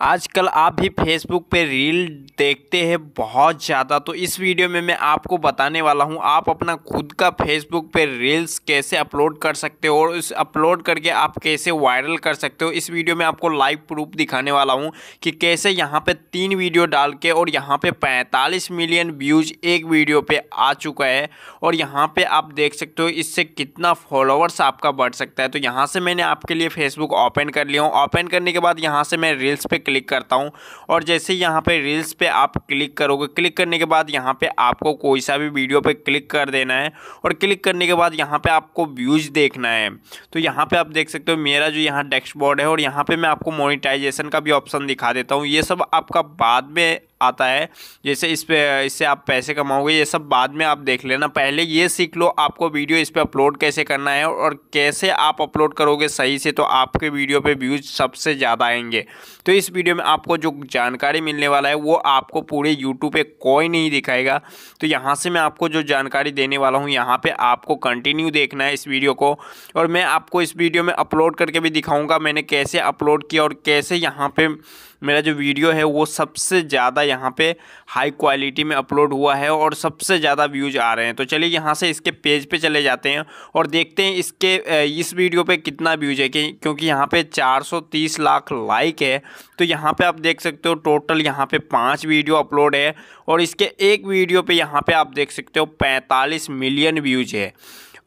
आजकल आप भी फेसबुक पे रील देखते हैं बहुत ज़्यादा तो इस वीडियो में मैं आपको बताने वाला हूँ आप अपना खुद का फेसबुक पे रील्स कैसे अपलोड कर सकते हो और उस अपलोड करके आप कैसे वायरल कर सकते हो इस वीडियो में आपको लाइव प्रूफ दिखाने वाला हूँ कि कैसे यहाँ पर तीन वीडियो डाल के और यहाँ पर पैंतालीस मिलियन व्यूज़ एक वीडियो पर आ चुका है और यहाँ पर आप देख सकते हो इससे कितना फॉलोअर्स आपका बढ़ सकता है तो यहाँ से मैंने आपके लिए फेसबुक ओपन कर लिया हूँ ओपन करने के बाद यहाँ से मैं रील्स पे क्लिक करता हूँ और जैसे यहाँ पर रील्स पर आप क्लिक करोगे क्लिक करने के बाद यहाँ पे आपको कोई सा भी वीडियो पर क्लिक कर देना है और क्लिक करने के बाद यहाँ पे आपको व्यूज़ देखना है तो यहाँ पर आप देख सकते हो मेरा जो यहाँ डैशबोर्ड है और यहाँ पे मैं आपको मोनिटाइजेशन का भी ऑप्शन दिखा देता हूँ ये सब आपका बाद में आता है जैसे इस पे इससे आप पैसे कमाओगे ये सब बाद में आप देख लेना पहले ये सीख लो आपको वीडियो इस पर अपलोड कैसे करना है और कैसे आप अपलोड करोगे सही से तो आपके वीडियो पे व्यूज सबसे ज़्यादा आएंगे तो इस वीडियो में आपको जो जानकारी मिलने वाला है वो आपको पूरे यूट्यूब पर कोई नहीं दिखाएगा तो यहाँ से मैं आपको जो जानकारी देने वाला हूँ यहाँ पर आपको कंटिन्यू देखना है इस वीडियो को और मैं आपको इस वीडियो में अपलोड करके भी दिखाऊँगा मैंने कैसे अपलोड किया और कैसे यहाँ पर मेरा जो वीडियो है वो सबसे ज़्यादा यहाँ पे हाई क्वालिटी में अपलोड हुआ है और सबसे ज़्यादा व्यूज़ आ रहे हैं तो चलिए यहाँ से इसके पेज पे चले जाते हैं और देखते हैं इसके इस वीडियो पे कितना व्यूज़ है कि क्योंकि यहाँ पे 430 लाख लाइक है तो यहाँ पे आप देख सकते हो टोटल यहाँ पे पाँच वीडियो अपलोड है और इसके एक वीडियो पर यहाँ पर आप देख सकते हो पैंतालीस मिलियन व्यूज़ है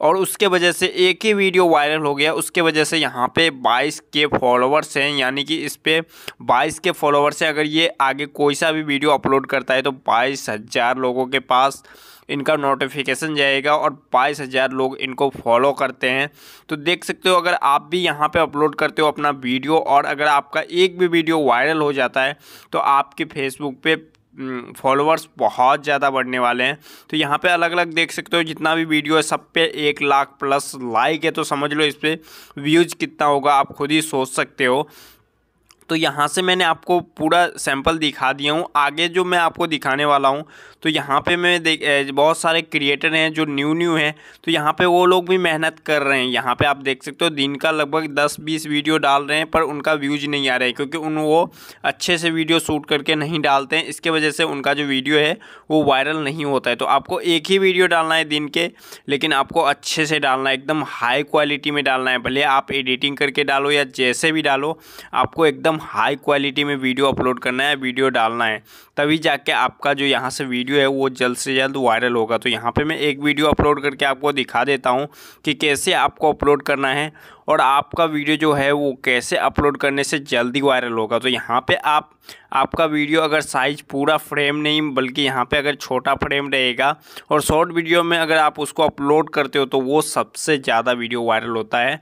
और उसके वजह से एक ही वीडियो वायरल हो गया उसके वजह से यहाँ पे 22 के फॉलोवर्स हैं यानी कि इस पर बाईस के फॉलोवर्स हैं अगर ये आगे कोई सा भी वीडियो अपलोड करता है तो बाईस हज़ार लोगों के पास इनका नोटिफिकेशन जाएगा और बाईस हज़ार लोग इनको फॉलो करते हैं तो देख सकते हो अगर आप भी यहाँ पर अपलोड करते हो अपना वीडियो और अगर आपका एक भी वीडियो वायरल हो जाता है तो आपके फेसबुक पे फॉलोअर्स हम्म, बहुत ज़्यादा बढ़ने वाले हैं तो यहाँ पे अलग अलग देख सकते हो जितना भी वीडियो है सब पे एक लाख प्लस लाइक है तो समझ लो इस पर व्यूज़ कितना होगा आप खुद ही सोच सकते हो तो यहाँ से मैंने आपको पूरा सैंपल दिखा दिया हूँ आगे जो मैं आपको दिखाने वाला हूँ तो यहाँ पे मैं देख बहुत सारे क्रिएटर हैं जो न्यू न्यू हैं तो यहाँ पे वो लोग भी मेहनत कर रहे हैं यहाँ पे आप देख सकते हो दिन का लगभग 10-20 वीडियो डाल रहे हैं पर उनका व्यूज नहीं आ रहा है क्योंकि उन वो अच्छे से वीडियो शूट करके नहीं डालते हैं इसके वजह से उनका जो वीडियो है वो वायरल नहीं होता है तो आपको एक ही वीडियो डालना है दिन के लेकिन आपको अच्छे से डालना है एकदम हाई क्वालिटी में डालना है भले आप एडिटिंग करके डालो या जैसे भी डालो आपको एकदम एकदम हाई क्वालिटी में वीडियो अपलोड करना है वीडियो डालना है तभी जाके आपका जो यहाँ से वीडियो है वो जल्द से जल्द वायरल होगा तो यहाँ पे मैं एक वीडियो अपलोड करके आपको दिखा देता हूँ कि कैसे आपको अपलोड करना है और आपका वीडियो जो है वो कैसे अपलोड करने से जल्दी वायरल होगा तो यहाँ पे आप आपका वीडियो अगर साइज़ पूरा फ्रेम नहीं बल्कि यहाँ पे अगर छोटा फ्रेम रहेगा और शॉर्ट वीडियो में अगर आप उसको अपलोड करते हो तो वो सबसे ज़्यादा वीडियो वायरल होता है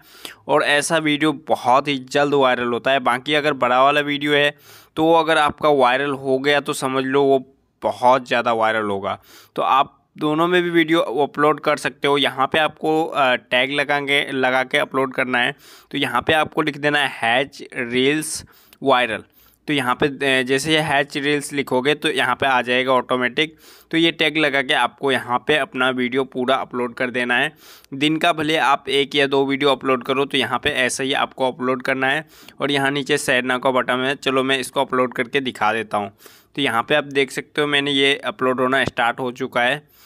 और ऐसा वीडियो बहुत ही जल्द वायरल होता है बाकी अगर बड़ा वाला वीडियो है तो अगर आपका वायरल हो गया तो समझ लो वो बहुत ज़्यादा वायरल होगा तो आप दोनों में भी वीडियो अपलोड कर सकते हो यहाँ पे आपको टैग लगाएंगे लगा के अपलोड करना है तो यहाँ पे आपको लिख देना है हैच रील्स वायरल तो यहाँ पे जैसे ये हैच रील्स लिखोगे तो यहाँ पे आ जाएगा ऑटोमेटिक तो ये टैग लगा के आपको यहाँ पे अपना वीडियो पूरा अपलोड कर देना है दिन का भले आप एक या दो वीडियो अपलोड करो तो यहाँ पे ऐसा ही आपको अपलोड करना है और यहाँ नीचे सैरना का बटन है चलो मैं इसको अपलोड करके दिखा देता हूँ तो यहाँ पर आप देख सकते हो मैंने ये अपलोड होना स्टार्ट हो चुका है